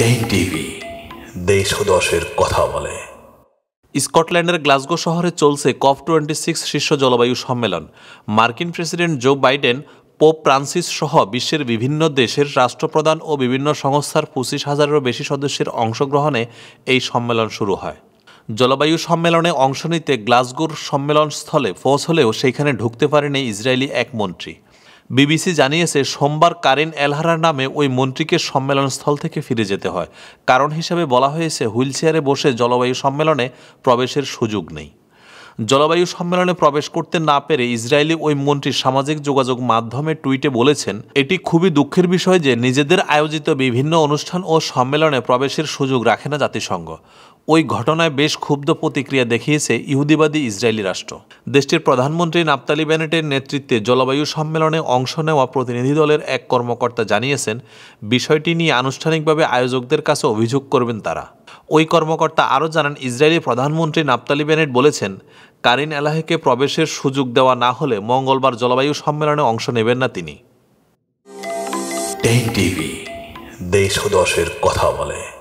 TV কথা বলে স্কটল্যান্ডের গ্লাসগো শহরে চলছে কপ টোয়েন্টি সিক্স শীর্ষ জলবায়ু সম্মেলন মার্কিন president Joe Biden Pope Francis সহ বিশ্বের বিভিন্ন দেশের রাষ্ট্রপ্রধান ও বিভিন্ন সংস্থার পঁচিশ হাজারেরও বেশি সদস্যের অংশগ্রহণে এই সম্মেলন শুরু হয় জলবায়ু সম্মেলনে অংশ নিতে গ্লাসগোর সম্মেলনস্থলে হলেও সেইখানে ঢুকতে পারেনি ইসরায়েলি এক মন্ত্রী বিবিসি জানিয়েছে সোমবার কারেন এলহারার নামে ওই মন্ত্রীকে সম্মেলনস্থল থেকে ফিরে যেতে হয় কারণ হিসেবে বলা হয়েছে হুইলচেয়ারে বসে জলবায়ু সম্মেলনে প্রবেশের সুযোগ নেই জলবায়ু সম্মেলনে প্রবেশ করতে না পেরে ইসরায়েলি ওই মন্ত্রী সামাজিক যোগাযোগ মাধ্যমে টুইটে বলেছেন এটি খুবই দুঃখের বিষয় যে নিজেদের আয়োজিত বিভিন্ন অনুষ্ঠান ও সম্মেলনে প্রবেশের সুযোগ রাখে না জাতিসংঘ ওই ঘটনায় বেশ ক্ষুব্ধ প্রতিক্রিয়া দেখিয়েছে ইহুদিবাদী ইসরায়েলি রাষ্ট্র দেশটির প্রধানমন্ত্রী নাপতালি ব্যানেটের নেতৃত্বে জলবায়ু সম্মেলনে অংশ নেওয়া প্রতিনিধি দলের এক কর্মকর্তা জানিয়েছেন বিষয়টি নিয়ে আনুষ্ঠানিকভাবে আয়োজকদের কাছে অভিযোগ করবেন তারা ওই কর্মকর্তা আরও জানান ইসরায়েলি প্রধানমন্ত্রী নাপতালি বেনেট বলেছেন কারিন এলাহেকে প্রবেশের সুযোগ দেওয়া না হলে মঙ্গলবার জলবায়ু সম্মেলনে অংশ নেবেন না তিনি দেশ দশের কথা বলে